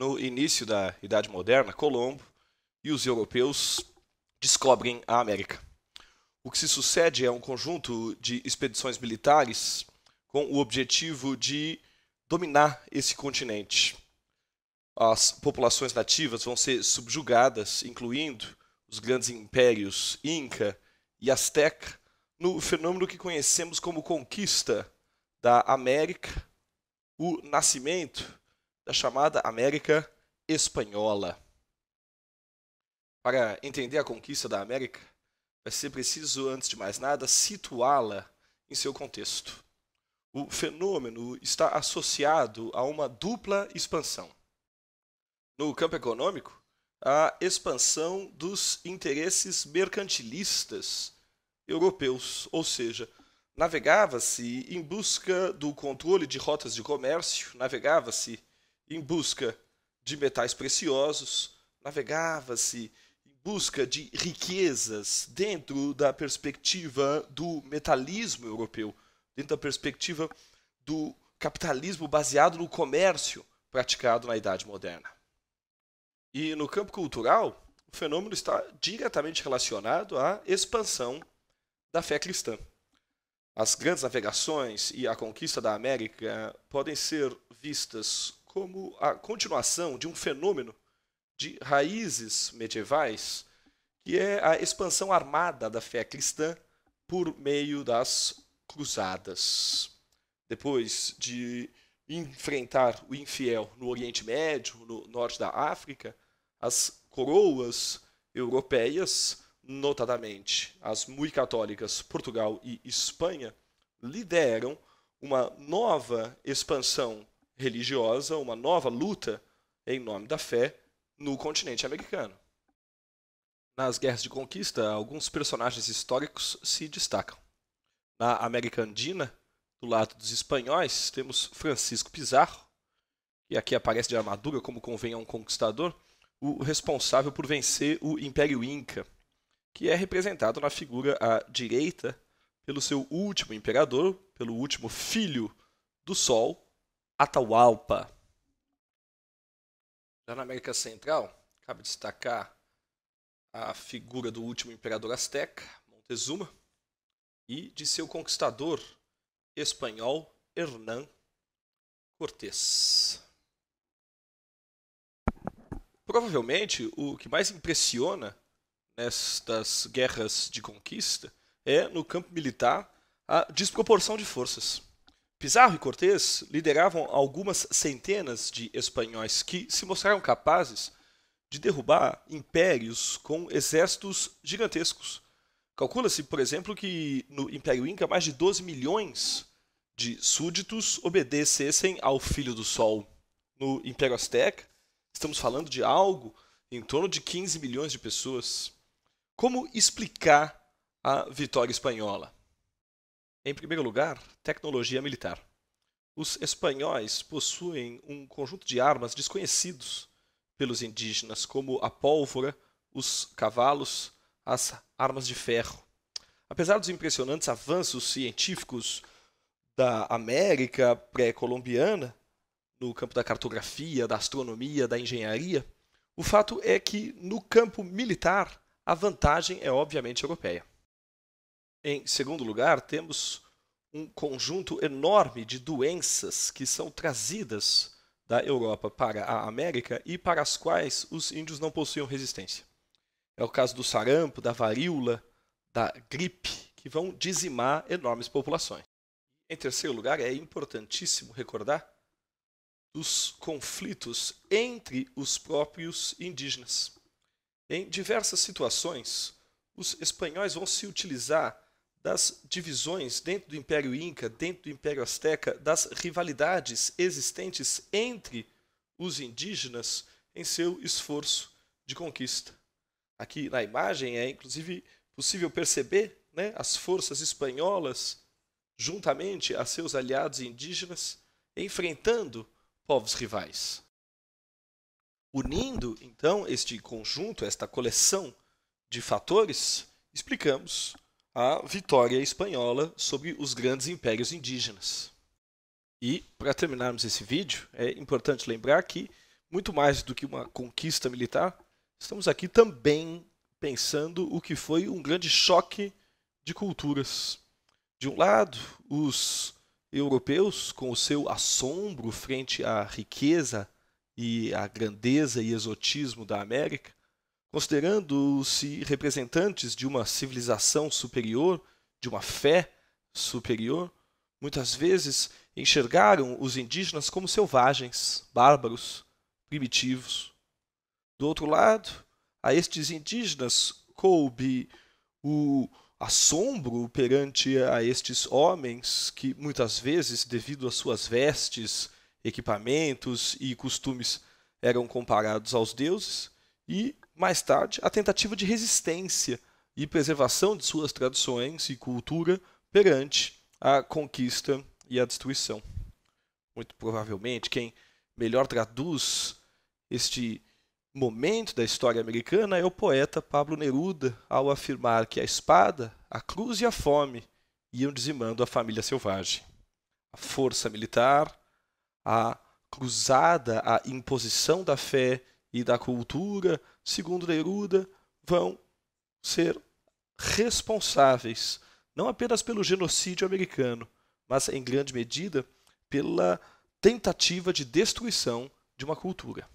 No início da Idade Moderna, Colombo e os europeus descobrem a América. O que se sucede é um conjunto de expedições militares com o objetivo de dominar esse continente. As populações nativas vão ser subjugadas, incluindo os grandes impérios Inca e Azteca, no fenômeno que conhecemos como conquista da América, o nascimento da chamada América Espanhola. Para entender a conquista da América, vai ser preciso, antes de mais nada, situá-la em seu contexto. O fenômeno está associado a uma dupla expansão. No campo econômico, a expansão dos interesses mercantilistas europeus, ou seja, navegava-se em busca do controle de rotas de comércio, navegava-se em busca de metais preciosos, navegava-se em busca de riquezas dentro da perspectiva do metalismo europeu, dentro da perspectiva do capitalismo baseado no comércio praticado na Idade Moderna. E no campo cultural, o fenômeno está diretamente relacionado à expansão da fé cristã. As grandes navegações e a conquista da América podem ser vistas como a continuação de um fenômeno de raízes medievais, que é a expansão armada da fé cristã por meio das cruzadas. Depois de enfrentar o infiel no Oriente Médio, no norte da África, as coroas europeias, notadamente as muito católicas Portugal e Espanha, lideram uma nova expansão religiosa, uma nova luta em nome da fé no continente americano. Nas guerras de conquista, alguns personagens históricos se destacam. Na América Andina, do lado dos espanhóis, temos Francisco Pizarro, que aqui aparece de armadura como convém a um conquistador, o responsável por vencer o Império Inca, que é representado na figura à direita pelo seu último imperador, pelo último filho do Sol, Atahualpa. Já na América Central, cabe destacar a figura do último imperador azteca, Montezuma, e de seu conquistador espanhol, Hernán Cortés. Provavelmente o que mais impressiona nestas guerras de conquista é, no campo militar, a desproporção de forças. Pizarro e Cortés lideravam algumas centenas de espanhóis que se mostraram capazes de derrubar impérios com exércitos gigantescos. Calcula-se, por exemplo, que no Império Inca mais de 12 milhões de súditos obedecessem ao Filho do Sol. No Império Azteca, estamos falando de algo em torno de 15 milhões de pessoas. Como explicar a vitória espanhola? Em primeiro lugar, tecnologia militar. Os espanhóis possuem um conjunto de armas desconhecidos pelos indígenas, como a pólvora, os cavalos, as armas de ferro. Apesar dos impressionantes avanços científicos da América pré-colombiana, no campo da cartografia, da astronomia, da engenharia, o fato é que, no campo militar, a vantagem é obviamente europeia. Em segundo lugar, temos um conjunto enorme de doenças que são trazidas da Europa para a América e para as quais os índios não possuíam resistência. É o caso do sarampo, da varíola, da gripe, que vão dizimar enormes populações. Em terceiro lugar, é importantíssimo recordar os conflitos entre os próprios indígenas. Em diversas situações, os espanhóis vão se utilizar das divisões dentro do Império Inca, dentro do Império Azteca, das rivalidades existentes entre os indígenas em seu esforço de conquista. Aqui na imagem é inclusive possível perceber né, as forças espanholas, juntamente a seus aliados indígenas, enfrentando povos rivais. Unindo, então, este conjunto, esta coleção de fatores, explicamos a vitória espanhola sobre os grandes impérios indígenas. E, para terminarmos esse vídeo, é importante lembrar que, muito mais do que uma conquista militar, estamos aqui também pensando o que foi um grande choque de culturas. De um lado, os europeus, com o seu assombro frente à riqueza e à grandeza e exotismo da América, considerando-se representantes de uma civilização superior, de uma fé superior, muitas vezes enxergaram os indígenas como selvagens, bárbaros, primitivos. Do outro lado, a estes indígenas coube o assombro perante a estes homens que muitas vezes, devido às suas vestes, equipamentos e costumes, eram comparados aos deuses, e mais tarde, a tentativa de resistência e preservação de suas tradições e cultura perante a conquista e a destruição. Muito provavelmente, quem melhor traduz este momento da história americana é o poeta Pablo Neruda, ao afirmar que a espada, a cruz e a fome iam dizimando a família selvagem. A força militar, a cruzada, a imposição da fé e da cultura, segundo Neruda, vão ser responsáveis não apenas pelo genocídio americano, mas em grande medida pela tentativa de destruição de uma cultura.